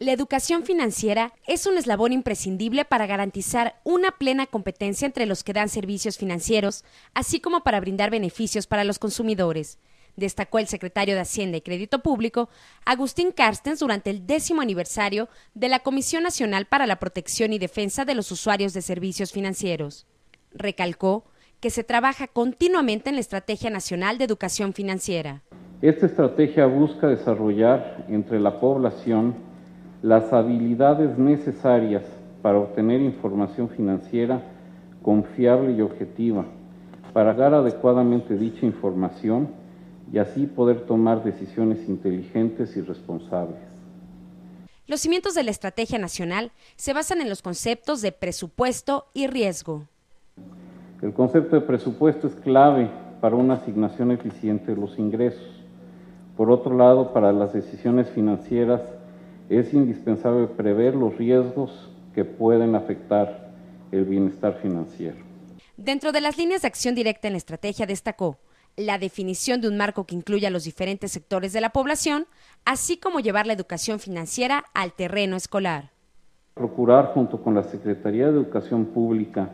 La educación financiera es un eslabón imprescindible para garantizar una plena competencia entre los que dan servicios financieros, así como para brindar beneficios para los consumidores, destacó el secretario de Hacienda y Crédito Público, Agustín Carstens, durante el décimo aniversario de la Comisión Nacional para la Protección y Defensa de los Usuarios de Servicios Financieros. Recalcó que se trabaja continuamente en la Estrategia Nacional de Educación Financiera. Esta estrategia busca desarrollar entre la población las habilidades necesarias para obtener información financiera confiable y objetiva, para dar adecuadamente dicha información y así poder tomar decisiones inteligentes y responsables. Los cimientos de la estrategia nacional se basan en los conceptos de presupuesto y riesgo. El concepto de presupuesto es clave para una asignación eficiente de los ingresos. Por otro lado, para las decisiones financieras es indispensable prever los riesgos que pueden afectar el bienestar financiero. Dentro de las líneas de acción directa en la estrategia destacó la definición de un marco que incluya los diferentes sectores de la población, así como llevar la educación financiera al terreno escolar. Procurar junto con la Secretaría de Educación Pública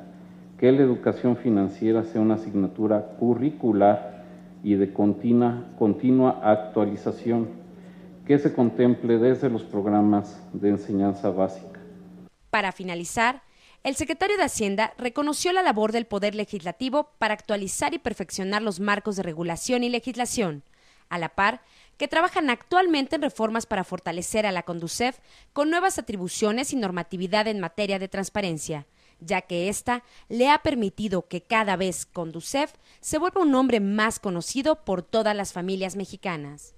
que la educación financiera sea una asignatura curricular y de continua, continua actualización que se contemple desde los programas de enseñanza básica. Para finalizar, el secretario de Hacienda reconoció la labor del Poder Legislativo para actualizar y perfeccionar los marcos de regulación y legislación, a la par que trabajan actualmente en reformas para fortalecer a la Conducef con nuevas atribuciones y normatividad en materia de transparencia, ya que ésta le ha permitido que cada vez Conducef se vuelva un nombre más conocido por todas las familias mexicanas.